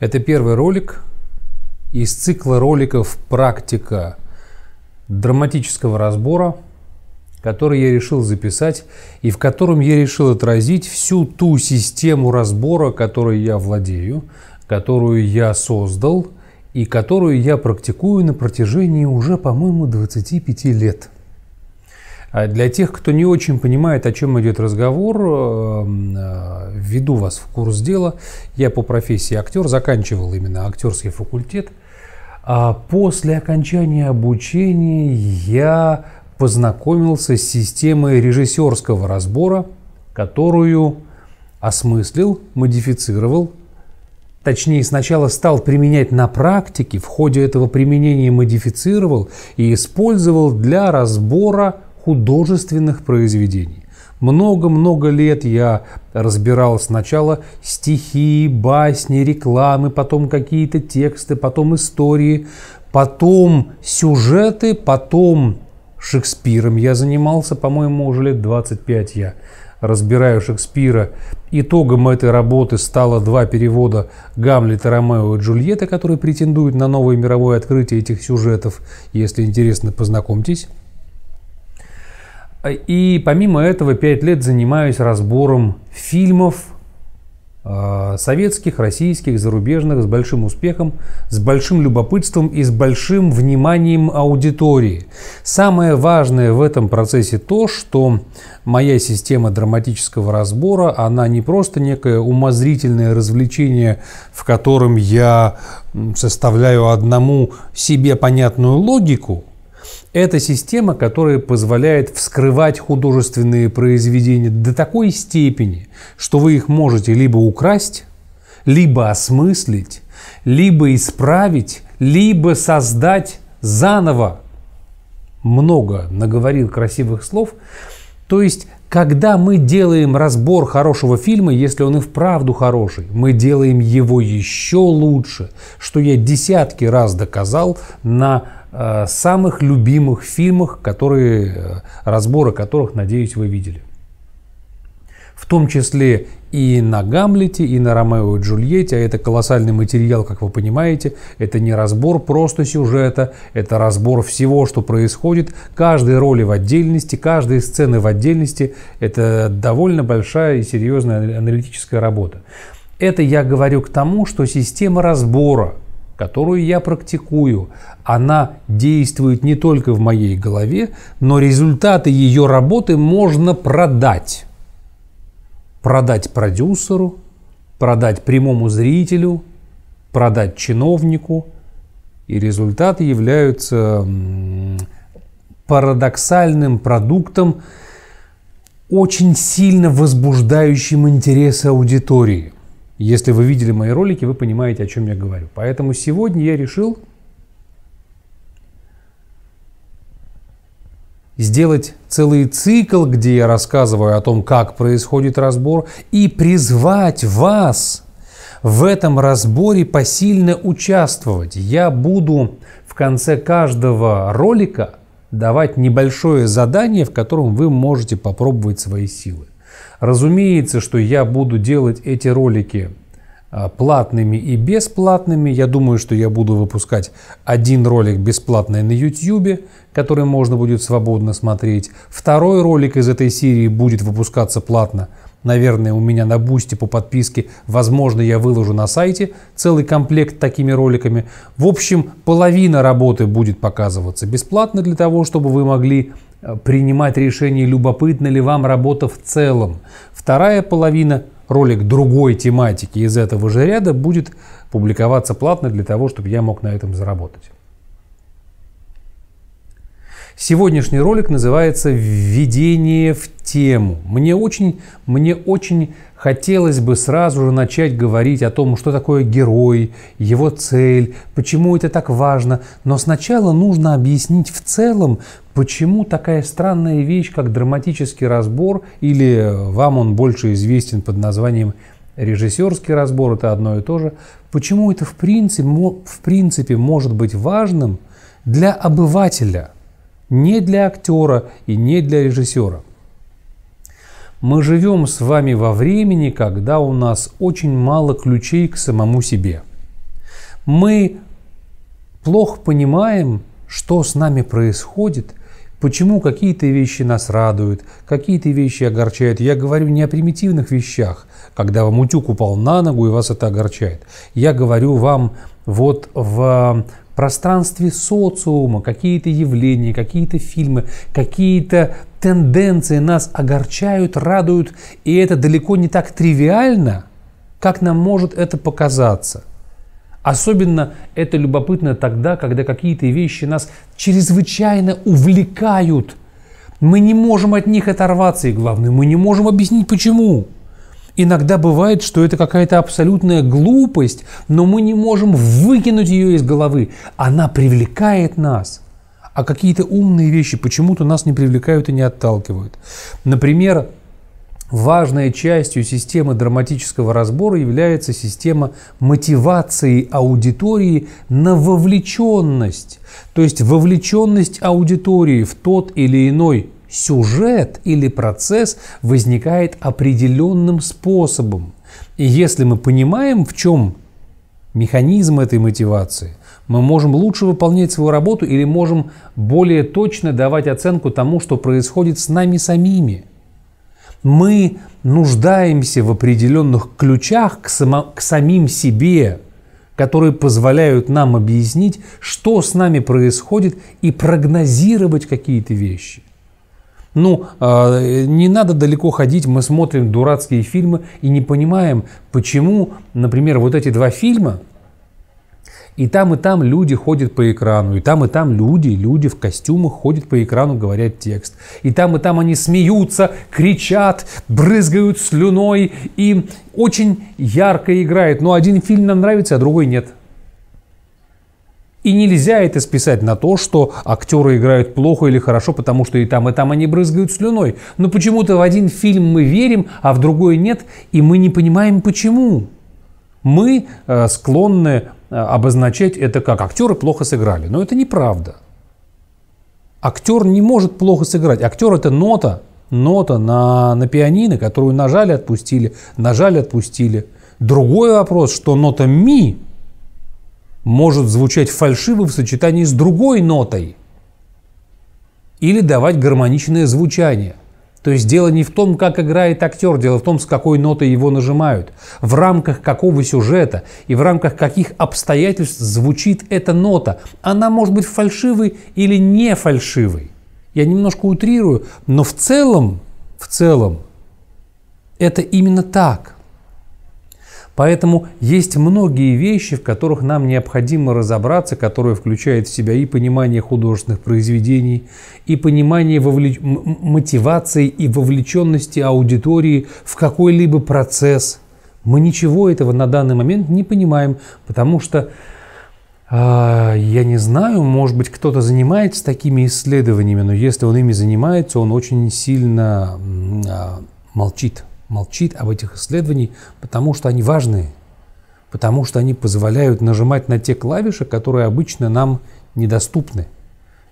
Это первый ролик из цикла роликов «Практика драматического разбора», который я решил записать и в котором я решил отразить всю ту систему разбора, которой я владею, которую я создал и которую я практикую на протяжении уже, по-моему, 25 лет – а для тех, кто не очень понимает, о чем идет разговор, э, э, введу вас в курс дела. Я по профессии актер, заканчивал именно актерский факультет. А после окончания обучения я познакомился с системой режиссерского разбора, которую осмыслил, модифицировал, точнее сначала стал применять на практике, в ходе этого применения модифицировал и использовал для разбора художественных произведений. Много-много лет я разбирал сначала стихи, басни, рекламы, потом какие-то тексты, потом истории, потом сюжеты, потом Шекспиром я занимался, по-моему, уже лет 25 я разбираю Шекспира. Итогом этой работы стало два перевода Гамлета, Ромео и Джульетта, которые претендуют на новое мировое открытие этих сюжетов. Если интересно, познакомьтесь. И помимо этого, пять лет занимаюсь разбором фильмов э, советских, российских, зарубежных с большим успехом, с большим любопытством и с большим вниманием аудитории. Самое важное в этом процессе то, что моя система драматического разбора, она не просто некое умозрительное развлечение, в котором я составляю одному себе понятную логику – это система, которая позволяет вскрывать художественные произведения до такой степени, что вы их можете либо украсть, либо осмыслить, либо исправить, либо создать заново. Много наговорил красивых слов, то есть, когда мы делаем разбор хорошего фильма, если он и вправду хороший, мы делаем его еще лучше, что я десятки раз доказал на э, самых любимых фильмах, которые, э, разборы которых, надеюсь, вы видели в том числе и на Гамлете, и на Ромео и Джульетте, а это колоссальный материал, как вы понимаете, это не разбор просто сюжета, это разбор всего, что происходит, каждой роли в отдельности, каждой сцены в отдельности, это довольно большая и серьезная аналитическая работа. Это я говорю к тому, что система разбора, которую я практикую, она действует не только в моей голове, но результаты ее работы можно продать продать продюсеру, продать прямому зрителю, продать чиновнику. И результаты являются парадоксальным продуктом, очень сильно возбуждающим интерес аудитории. Если вы видели мои ролики, вы понимаете, о чем я говорю. Поэтому сегодня я решил сделать целый цикл, где я рассказываю о том, как происходит разбор, и призвать вас в этом разборе посильно участвовать. Я буду в конце каждого ролика давать небольшое задание, в котором вы можете попробовать свои силы. Разумеется, что я буду делать эти ролики а, платными и бесплатными. Я думаю, что я буду выпускать один ролик бесплатный на YouTube, который можно будет свободно смотреть. Второй ролик из этой серии будет выпускаться платно. Наверное, у меня на бусте по подписке, возможно, я выложу на сайте целый комплект такими роликами. В общем, половина работы будет показываться бесплатно для того, чтобы вы могли э, принимать решение, любопытна ли вам работа в целом. Вторая половина ролик другой тематики из этого же ряда будет публиковаться платно для того, чтобы я мог на этом заработать. Сегодняшний ролик называется «Введение в тему». Мне очень, мне очень хотелось бы сразу же начать говорить о том, что такое герой, его цель, почему это так важно. Но сначала нужно объяснить в целом, почему такая странная вещь, как драматический разбор, или вам он больше известен под названием режиссерский разбор, это одно и то же, почему это в принципе, в принципе может быть важным для обывателя – не для актера и не для режиссера. Мы живем с вами во времени, когда у нас очень мало ключей к самому себе. Мы плохо понимаем, что с нами происходит, почему какие-то вещи нас радуют, какие-то вещи огорчают. Я говорю не о примитивных вещах, когда вам утюг упал на ногу и вас это огорчает. Я говорю вам вот в пространстве социума какие-то явления, какие-то фильмы, какие-то тенденции нас огорчают, радуют, и это далеко не так тривиально, как нам может это показаться. Особенно это любопытно тогда, когда какие-то вещи нас чрезвычайно увлекают. Мы не можем от них оторваться, и главное, мы не можем объяснить почему. Иногда бывает, что это какая-то абсолютная глупость, но мы не можем выкинуть ее из головы. Она привлекает нас. А какие-то умные вещи почему-то нас не привлекают и не отталкивают. Например, важной частью системы драматического разбора является система мотивации аудитории на вовлеченность, то есть вовлеченность аудитории в тот или иной сюжет или процесс возникает определенным способом. И если мы понимаем, в чем механизм этой мотивации, мы можем лучше выполнять свою работу или можем более точно давать оценку тому, что происходит с нами самими. Мы нуждаемся в определенных ключах к, само, к самим себе, которые позволяют нам объяснить, что с нами происходит и прогнозировать какие-то вещи – ну, а, не надо далеко ходить, мы смотрим дурацкие фильмы и не понимаем, почему, например, вот эти два фильма, и там, и там люди ходят по экрану, и там, и там люди, люди в костюмах ходят по экрану, говорят текст. И там, и там они смеются, кричат, брызгают слюной и очень ярко играют. Но один фильм нам нравится, а другой нет. И нельзя это списать на то, что актеры играют плохо или хорошо, потому что и там, и там они брызгают слюной. Но почему-то в один фильм мы верим, а в другой нет, и мы не понимаем почему. Мы э, склонны э, обозначать это как актеры плохо сыграли. Но это неправда. Актер не может плохо сыграть. Актер это нота, нота на, на пианино, которую нажали, отпустили, нажали, отпустили. Другой вопрос, что нота ми может звучать фальшиво в сочетании с другой нотой или давать гармоничное звучание. То есть дело не в том, как играет актер, дело в том, с какой нотой его нажимают, в рамках какого сюжета и в рамках каких обстоятельств звучит эта нота. Она может быть фальшивой или не фальшивой. Я немножко утрирую, но в целом, в целом, это именно так. Поэтому есть многие вещи, в которых нам необходимо разобраться, которые включают в себя и понимание художественных произведений, и понимание вовлеч... мотивации и вовлеченности аудитории в какой-либо процесс. Мы ничего этого на данный момент не понимаем, потому что а, я не знаю, может быть, кто-то занимается такими исследованиями, но если он ими занимается, он очень сильно а, молчит молчит об этих исследованиях, потому что они важные, потому что они позволяют нажимать на те клавиши, которые обычно нам недоступны.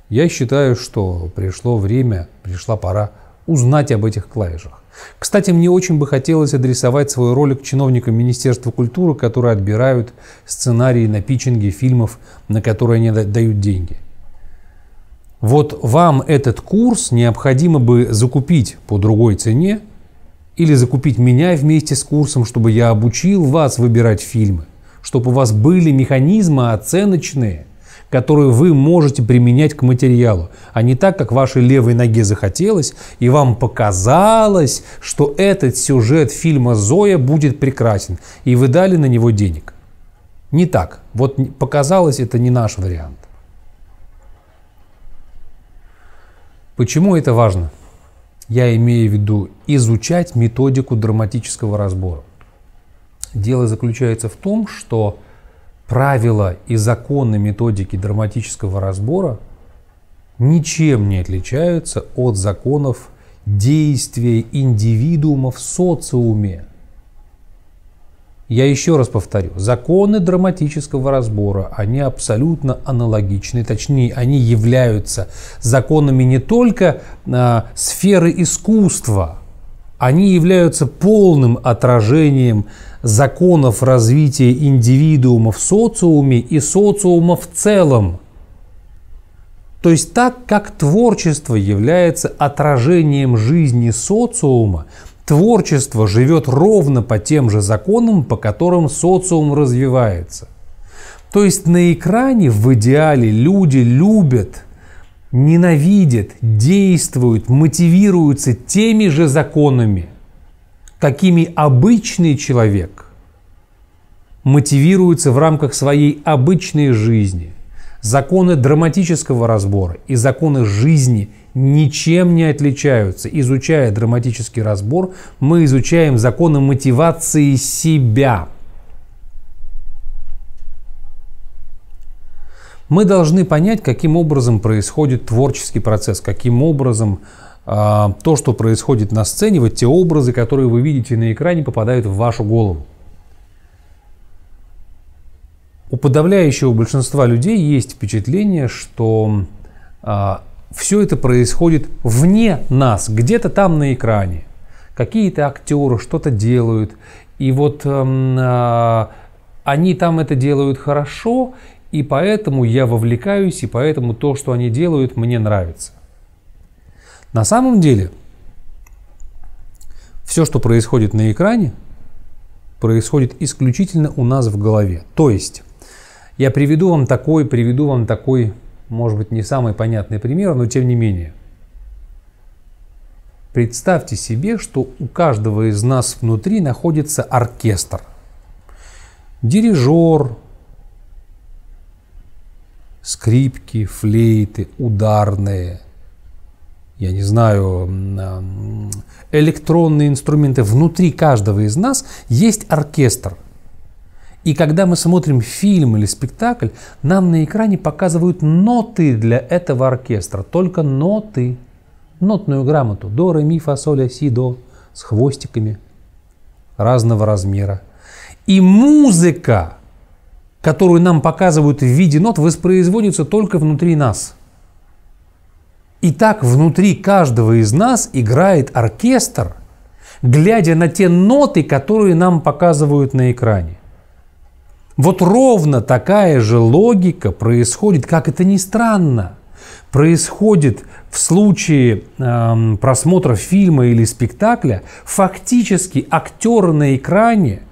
Я считаю, что пришло время, пришла пора узнать об этих клавишах. Кстати, мне очень бы хотелось адресовать свой ролик чиновникам Министерства культуры, которые отбирают сценарии на питчинге фильмов, на которые они дают деньги. Вот вам этот курс необходимо бы закупить по другой цене, или закупить меня вместе с курсом, чтобы я обучил вас выбирать фильмы, чтобы у вас были механизмы оценочные, которые вы можете применять к материалу, а не так, как вашей левой ноге захотелось, и вам показалось, что этот сюжет фильма «Зоя» будет прекрасен, и вы дали на него денег. Не так. Вот показалось, это не наш вариант. Почему это важно? Я имею в виду изучать методику драматического разбора. Дело заключается в том, что правила и законы методики драматического разбора ничем не отличаются от законов действия индивидуума в социуме – я еще раз повторю, законы драматического разбора, они абсолютно аналогичны, точнее, они являются законами не только э, сферы искусства, они являются полным отражением законов развития индивидуума в социуме и социума в целом. То есть так как творчество является отражением жизни социума, Творчество живет ровно по тем же законам, по которым социум развивается. То есть на экране в идеале люди любят, ненавидят, действуют, мотивируются теми же законами, какими обычный человек мотивируется в рамках своей обычной жизни. Законы драматического разбора и законы жизни – ничем не отличаются. Изучая драматический разбор, мы изучаем законы мотивации себя. Мы должны понять, каким образом происходит творческий процесс, каким образом э, то, что происходит на сцене, вот те образы, которые вы видите на экране, попадают в вашу голову. У подавляющего большинства людей есть впечатление, что э, все это происходит вне нас, где-то там на экране. Какие-то актеры что-то делают, и вот э, они там это делают хорошо, и поэтому я вовлекаюсь, и поэтому то, что они делают, мне нравится. На самом деле, все, что происходит на экране, происходит исключительно у нас в голове. То есть, я приведу вам такой, приведу вам такой может быть, не самый понятный пример, но тем не менее. Представьте себе, что у каждого из нас внутри находится оркестр, дирижер, скрипки, флейты, ударные, я не знаю, электронные инструменты. Внутри каждого из нас есть оркестр. И когда мы смотрим фильм или спектакль, нам на экране показывают ноты для этого оркестра, только ноты, нотную грамоту, до, ре, ми, фа, соль, а, си, до, с хвостиками разного размера. И музыка, которую нам показывают в виде нот, воспроизводится только внутри нас. И так внутри каждого из нас играет оркестр, глядя на те ноты, которые нам показывают на экране. Вот ровно такая же логика происходит, как это ни странно, происходит в случае э, просмотра фильма или спектакля, фактически актеры на экране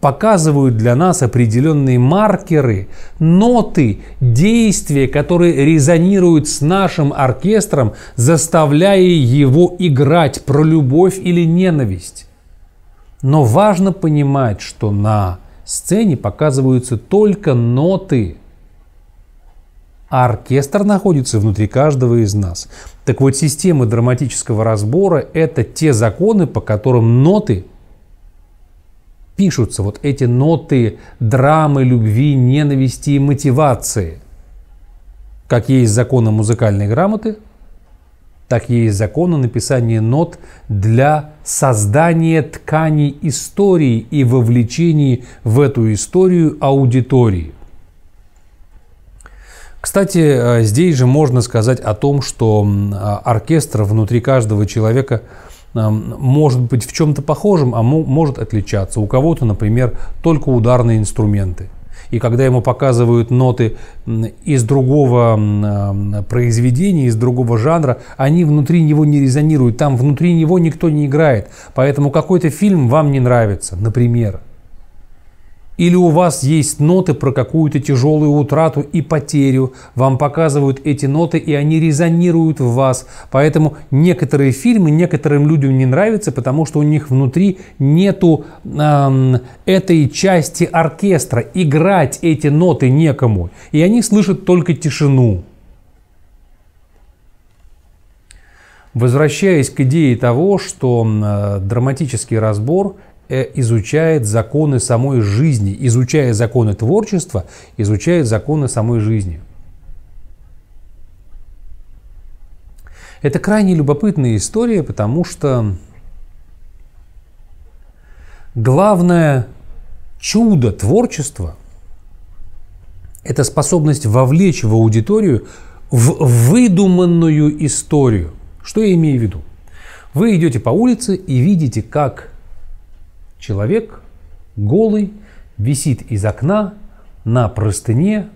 показывают для нас определенные маркеры, ноты, действия, которые резонируют с нашим оркестром, заставляя его играть про любовь или ненависть. Но важно понимать, что на сцене показываются только ноты, а оркестр находится внутри каждого из нас. Так вот, система драматического разбора – это те законы, по которым ноты пишутся. Вот эти ноты драмы, любви, ненависти и мотивации. Как есть законы музыкальной грамоты, так есть закон о написании нот для создания тканей истории и вовлечении в эту историю аудитории. Кстати, э, здесь же можно сказать о том, что а, оркестр внутри каждого человека может быть в чем-то похожим, а может отличаться. У кого-то, например, только ударные инструменты и когда ему показывают ноты из другого а, произведения, из другого жанра, они внутри него не резонируют, там внутри него никто не играет. Поэтому какой-то фильм вам не нравится, например, или у вас есть ноты про какую-то тяжелую утрату и потерю. Вам показывают эти ноты, и они резонируют в вас. Поэтому некоторые фильмы некоторым людям не нравятся, потому что у них внутри нету эм, этой части оркестра. Играть эти ноты некому. И они слышат только тишину. Возвращаясь к идее того, что драматический разбор Э, изучает законы самой жизни, изучая законы творчества, изучает законы самой жизни. Это крайне любопытная история, потому что главное чудо творчества – это способность вовлечь в аудиторию в выдуманную историю. Что я имею в виду? Вы идете по улице и видите, как Человек голый, висит из окна на простыне,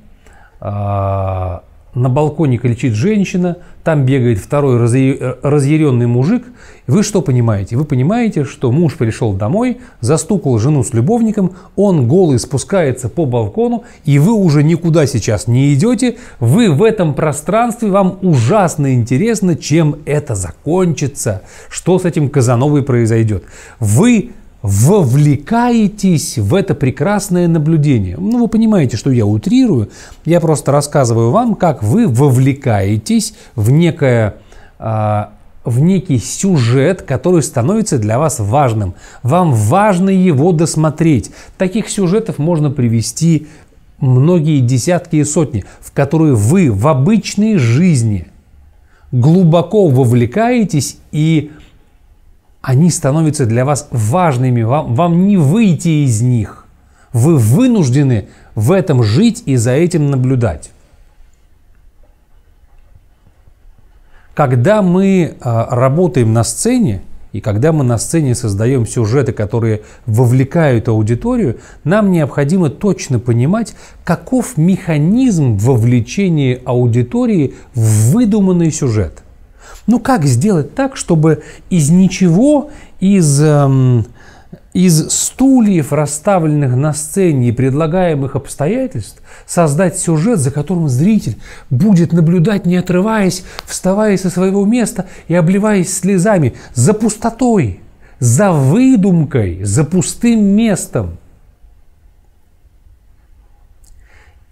а, на балконе кричит женщина, там бегает второй разъяренный мужик. Вы что понимаете? Вы понимаете, что муж пришел домой, застукал жену с любовником, он голый спускается по балкону, и вы уже никуда сейчас не идете, вы в этом пространстве, вам ужасно интересно, чем это закончится, что с этим Казановой произойдет. Вы вовлекаетесь в это прекрасное наблюдение. Ну, вы понимаете, что я утрирую. Я просто рассказываю вам, как вы вовлекаетесь в, некое, э, в некий сюжет, который становится для вас важным. Вам важно его досмотреть. Таких сюжетов можно привести многие десятки и сотни, в которые вы в обычной жизни глубоко вовлекаетесь и они становятся для вас важными, вам, вам не выйти из них. Вы вынуждены в этом жить и за этим наблюдать. Когда мы а, работаем на сцене, и когда мы на сцене создаем сюжеты, которые вовлекают аудиторию, нам необходимо точно понимать, каков механизм вовлечения аудитории в выдуманный сюжет – ну как сделать так, чтобы из ничего, из, эм, из стульев, расставленных на сцене и предлагаемых обстоятельств, создать сюжет, за которым зритель будет наблюдать, не отрываясь, вставая со своего места и обливаясь слезами за пустотой, за выдумкой, за пустым местом –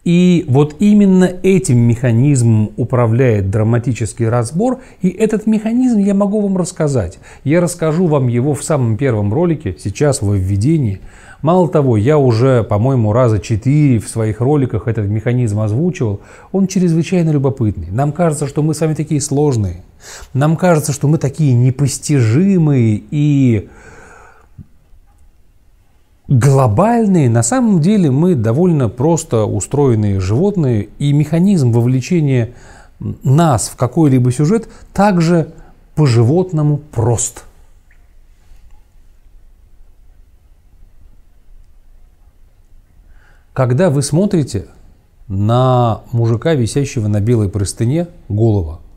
И вот именно этим механизмом управляет драматический разбор, и этот механизм я могу вам рассказать. Я расскажу вам его в самом первом ролике, сейчас во введении. Мало того, я уже, по-моему, раза четыре в своих роликах этот механизм озвучивал. Он чрезвычайно любопытный. Нам кажется, что мы с вами такие сложные. Нам кажется, что мы такие непостижимые и глобальные, на самом деле мы довольно просто устроенные животные, и механизм вовлечения нас в какой-либо сюжет также по-животному прост. Когда вы смотрите на мужика, висящего на белой простыне, голова –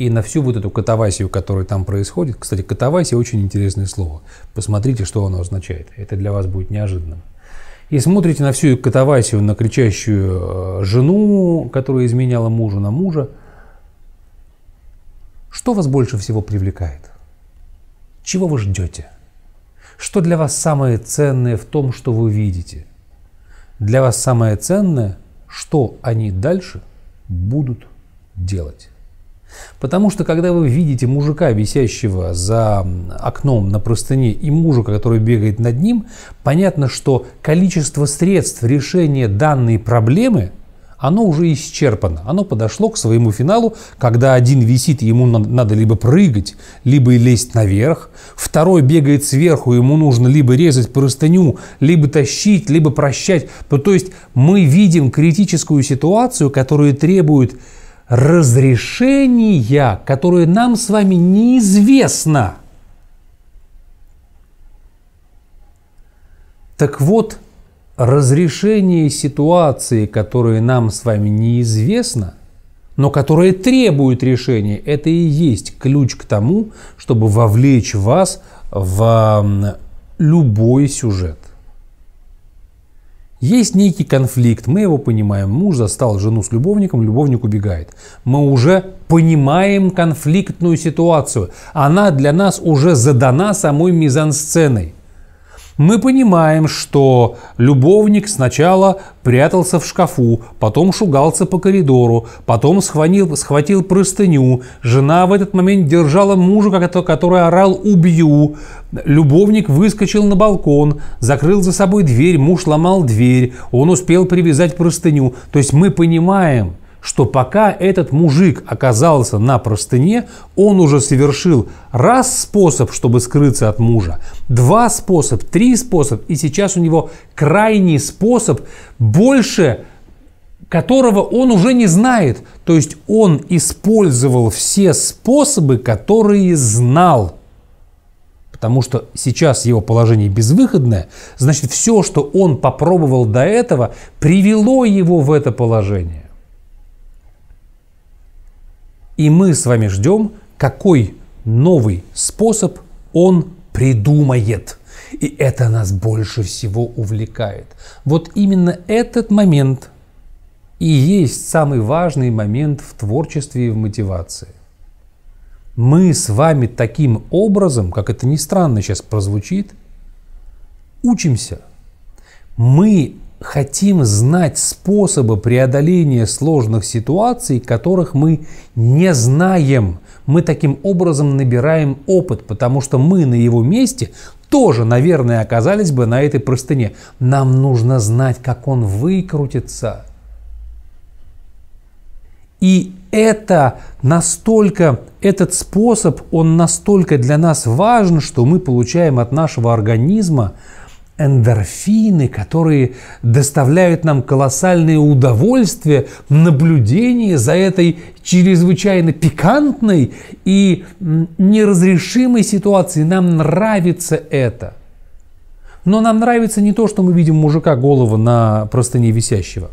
и на всю вот эту катавасию, которая там происходит, кстати, катавасия очень интересное слово. Посмотрите, что оно означает. Это для вас будет неожиданным. И смотрите на всю катавасию, на кричащую э, жену, которая изменяла мужу на мужа. Что вас больше всего привлекает? Чего вы ждете? Что для вас самое ценное в том, что вы видите? Для вас самое ценное, что они дальше будут делать. Потому что когда вы видите мужика, висящего за окном на простыне, и мужика, который бегает над ним, понятно, что количество средств решения данной проблемы оно уже исчерпано, оно подошло к своему финалу, когда один висит, ему надо либо прыгать, либо лезть наверх, второй бегает сверху, ему нужно либо резать простыню, либо тащить, либо прощать. То есть мы видим критическую ситуацию, которая требует разрешения, которое нам с вами неизвестно. Так вот, разрешение ситуации, которая нам с вами неизвестна, но которая требует решения, это и есть ключ к тому, чтобы вовлечь вас в любой сюжет. Есть некий конфликт, мы его понимаем. Муж застал жену с любовником, любовник убегает. Мы уже понимаем конфликтную ситуацию. Она для нас уже задана самой мизансценой. Мы понимаем, что любовник сначала прятался в шкафу, потом шугался по коридору, потом схванил, схватил простыню. Жена в этот момент держала мужа, который орал «убью». Любовник выскочил на балкон, закрыл за собой дверь, муж ломал дверь, он успел привязать простыню. То есть мы понимаем, что пока этот мужик оказался на простыне, он уже совершил раз способ, чтобы скрыться от мужа, два способ, три способ, и сейчас у него крайний способ, больше которого он уже не знает. То есть он использовал все способы, которые знал. Потому что сейчас его положение безвыходное, значит, все, что он попробовал до этого, привело его в это положение. И мы с вами ждем, какой новый способ он придумает. И это нас больше всего увлекает. Вот именно этот момент и есть самый важный момент в творчестве и в мотивации. Мы с вами таким образом, как это ни странно сейчас прозвучит, учимся. Мы хотим знать способы преодоления сложных ситуаций, которых мы не знаем. Мы таким образом набираем опыт, потому что мы на его месте тоже, наверное, оказались бы на этой простыне. Нам нужно знать, как он выкрутится. И это настолько, этот способ, он настолько для нас важен, что мы получаем от нашего организма эндорфины, которые доставляют нам колоссальное удовольствие наблюдение за этой чрезвычайно пикантной и неразрешимой ситуацией. Нам нравится это. Но нам нравится не то, что мы видим мужика голого на простыне висящего.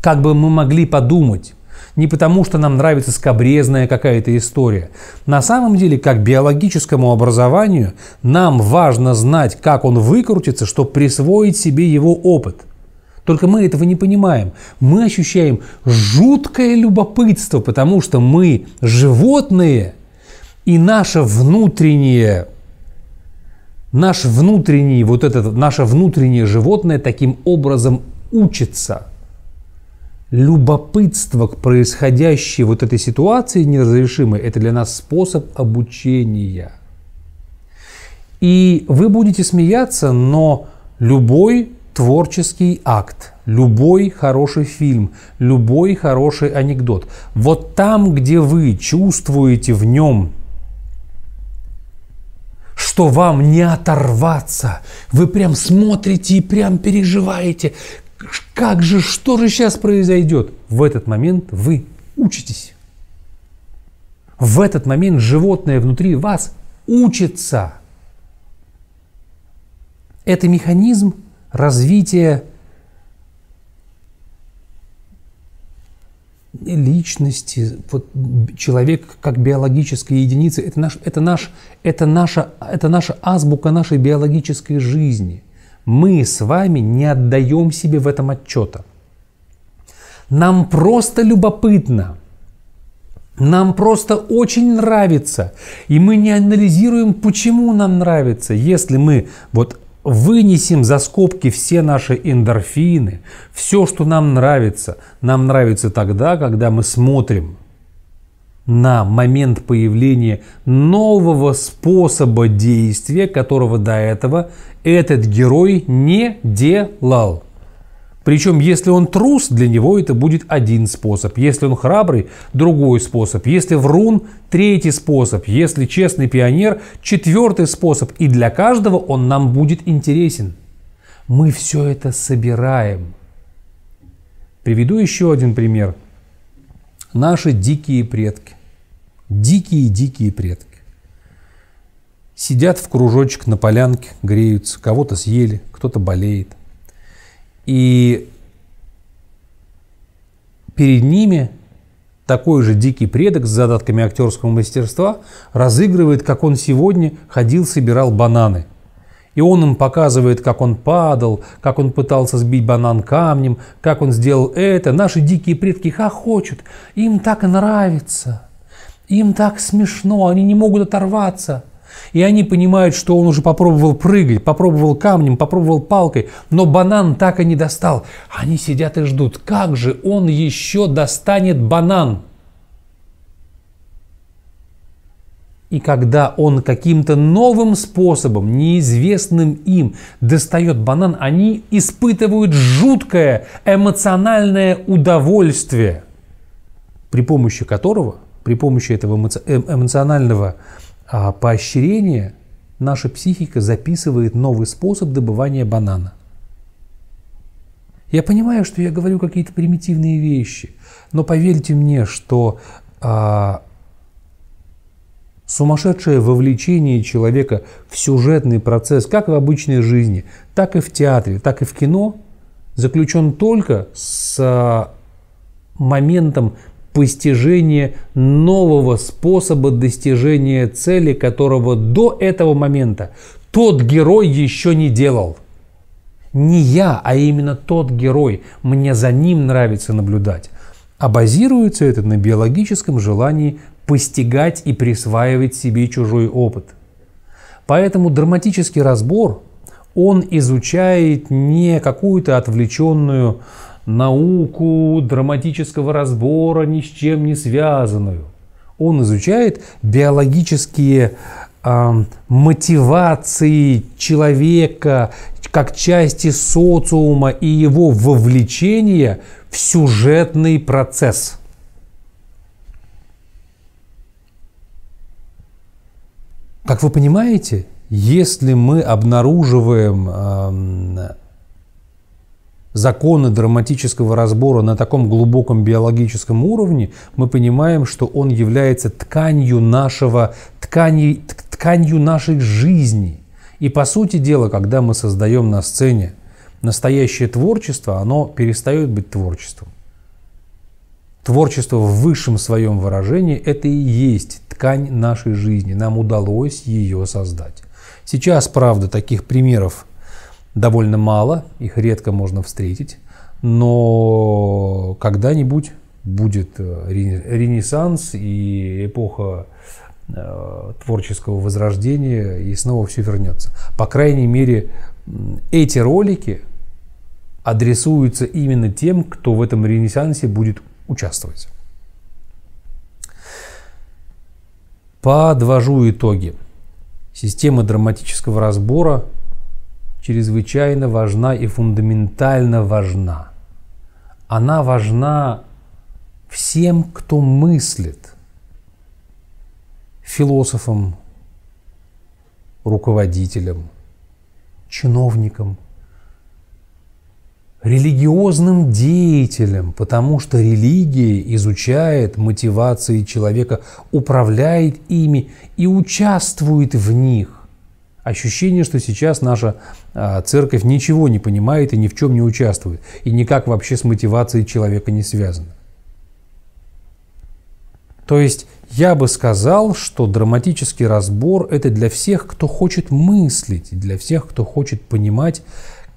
Как бы мы могли подумать, не потому, что нам нравится скобрезная какая-то история. На самом деле, как биологическому образованию, нам важно знать, как он выкрутится, чтобы присвоить себе его опыт. Только мы этого не понимаем. Мы ощущаем жуткое любопытство, потому что мы животные, и наше внутреннее наш внутренний, вот этот, наше внутреннее животное таким образом учится – любопытство к происходящей вот этой ситуации неразрешимой – это для нас способ обучения. И вы будете смеяться, но любой творческий акт, любой хороший фильм, любой хороший анекдот, вот там, где вы чувствуете в нем что вам не оторваться. Вы прям смотрите и прям переживаете, как же, что же сейчас произойдет? В этот момент вы учитесь. В этот момент животное внутри вас учится. Это механизм развития личности, вот человек как биологической единицы, это, наш, это, наш, это, наша, это наша азбука нашей биологической жизни – мы с вами не отдаем себе в этом отчета. Нам просто любопытно, нам просто очень нравится, и мы не анализируем, почему нам нравится. Если мы вот вынесем за скобки все наши эндорфины, все, что нам нравится, нам нравится тогда, когда мы смотрим на момент появления нового способа действия, которого до этого этот герой не делал. Причем, если он трус, для него это будет один способ. Если он храбрый, другой способ. Если врун, третий способ. Если честный пионер, четвертый способ. И для каждого он нам будет интересен. Мы все это собираем. Приведу еще один пример. Наши дикие предки. Дикие-дикие предки. Сидят в кружочек на полянке, греются, кого-то съели, кто-то болеет. И перед ними такой же дикий предок с задатками актерского мастерства разыгрывает, как он сегодня ходил, собирал бананы. И он им показывает, как он падал, как он пытался сбить банан камнем, как он сделал это. Наши дикие предки хохочут, им так и нравится – им так смешно, они не могут оторваться. И они понимают, что он уже попробовал прыгать, попробовал камнем, попробовал палкой, но банан так и не достал. Они сидят и ждут, как же он еще достанет банан. И когда он каким-то новым способом, неизвестным им, достает банан, они испытывают жуткое эмоциональное удовольствие, при помощи которого – при помощи этого э, эмоционального а, поощрения наша психика записывает новый способ добывания банана. Я понимаю, что я говорю какие-то примитивные вещи, но поверьте мне, что а, сумасшедшее вовлечение человека в сюжетный процесс, как в обычной жизни, так и в театре, так и в кино, заключен только с а, моментом постижение нового способа достижения цели, которого до этого момента тот герой еще не делал. Не я, а именно тот герой. Мне за ним нравится наблюдать. А базируется это на биологическом желании постигать и присваивать себе чужой опыт. Поэтому драматический разбор, он изучает не какую-то отвлеченную науку драматического разбора, ни с чем не связанную. Он изучает биологические э, мотивации человека как части социума и его вовлечение в сюжетный процесс. Как вы понимаете, если мы обнаруживаем э, законы драматического разбора на таком глубоком биологическом уровне, мы понимаем, что он является тканью нашего, ткани, тканью нашей жизни. И по сути дела, когда мы создаем на сцене настоящее творчество, оно перестает быть творчеством. Творчество в высшем своем выражении – это и есть ткань нашей жизни. Нам удалось ее создать. Сейчас, правда, таких примеров довольно мало, их редко можно встретить, но когда-нибудь будет э, ренессанс и эпоха э, творческого возрождения, и снова все вернется. По крайней мере, эти ролики адресуются именно тем, кто в этом ренессансе будет участвовать. Подвожу итоги. Система драматического разбора чрезвычайно важна и фундаментально важна. Она важна всем, кто мыслит, философом, руководителем, чиновником, религиозным деятелем, потому что религия изучает мотивации человека, управляет ими и участвует в них. Ощущение, что сейчас наша а, церковь ничего не понимает и ни в чем не участвует, и никак вообще с мотивацией человека не связано. То есть я бы сказал, что драматический разбор – это для всех, кто хочет мыслить, для всех, кто хочет понимать,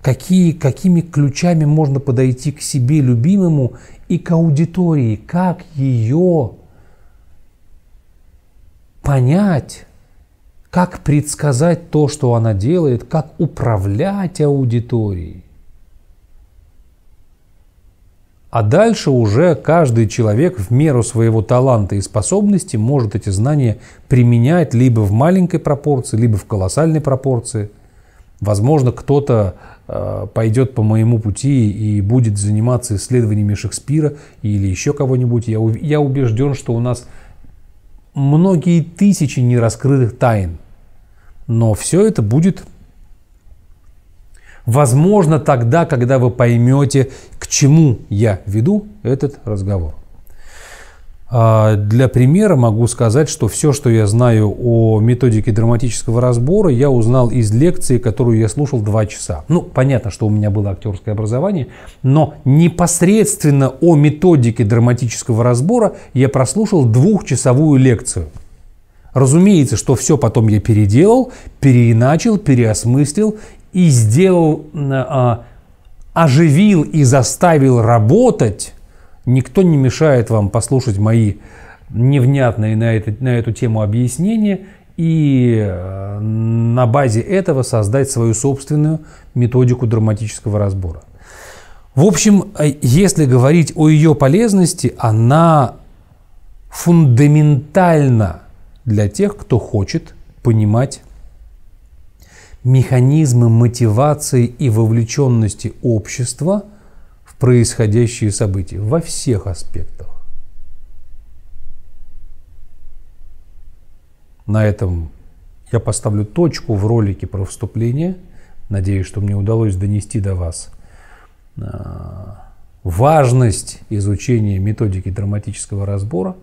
какие, какими ключами можно подойти к себе любимому и к аудитории, как ее понять, как предсказать то, что она делает, как управлять аудиторией. А дальше уже каждый человек в меру своего таланта и способности может эти знания применять либо в маленькой пропорции, либо в колоссальной пропорции. Возможно, кто-то э, пойдет по моему пути и будет заниматься исследованиями Шекспира или еще кого-нибудь. Я, я убежден, что у нас многие тысячи нераскрытых тайн. Но все это будет возможно тогда, когда вы поймете, к чему я веду этот разговор. А, для примера могу сказать, что все, что я знаю о методике драматического разбора, я узнал из лекции, которую я слушал два часа. Ну, понятно, что у меня было актерское образование, но непосредственно о методике драматического разбора я прослушал двухчасовую лекцию. Разумеется, что все потом я переделал, переиначил, переосмыслил и сделал, а, оживил и заставил работать Никто не мешает вам послушать мои невнятные на, это, на эту тему объяснения и э, на базе этого создать свою собственную методику драматического разбора. В общем, э, если говорить о ее полезности, она фундаментальна для тех, кто хочет понимать механизмы мотивации и вовлеченности общества происходящие события во всех аспектах. На этом я поставлю точку в ролике про вступление. Надеюсь, что мне удалось донести до вас а, важность изучения методики драматического разбора.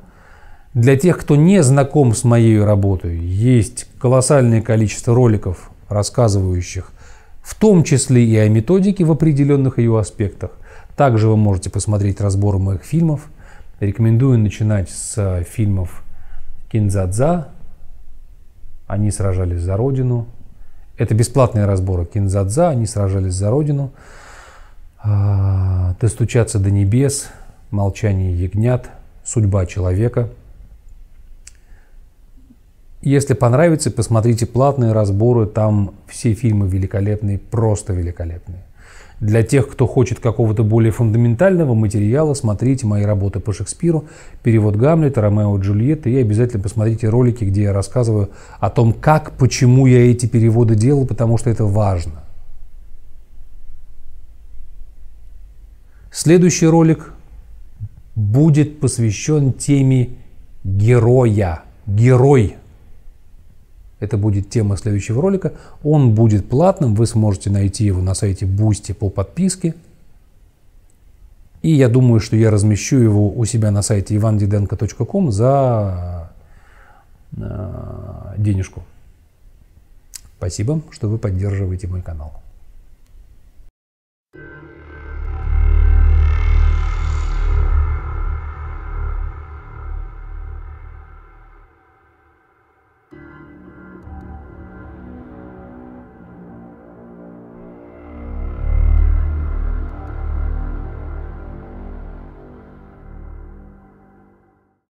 Для тех, кто не знаком с моей работой, есть колоссальное количество роликов, рассказывающих в том числе и о методике в определенных ее аспектах. Также вы можете посмотреть разборы моих фильмов. Рекомендую начинать с э, фильмов Кинзадза. Они сражались за Родину. Это бесплатные разборы Кинзадза. Они сражались за Родину. Достучаться а, до небес. Молчание ягнят. Судьба человека. Если понравится, посмотрите платные разборы. Там все фильмы великолепные, просто великолепные. Для тех, кто хочет какого-то более фундаментального материала, смотрите мои работы по Шекспиру, перевод Гамлета, Ромео и Джульетта, и обязательно посмотрите ролики, где я рассказываю о том, как, почему я эти переводы делал, потому что это важно. Следующий ролик будет посвящен теме героя. Герой это будет тема следующего ролика. Он будет платным, вы сможете найти его на сайте Boosty по подписке. И я думаю, что я размещу его у себя на сайте ivandidенko.com за э, денежку. Спасибо, что вы поддерживаете мой канал.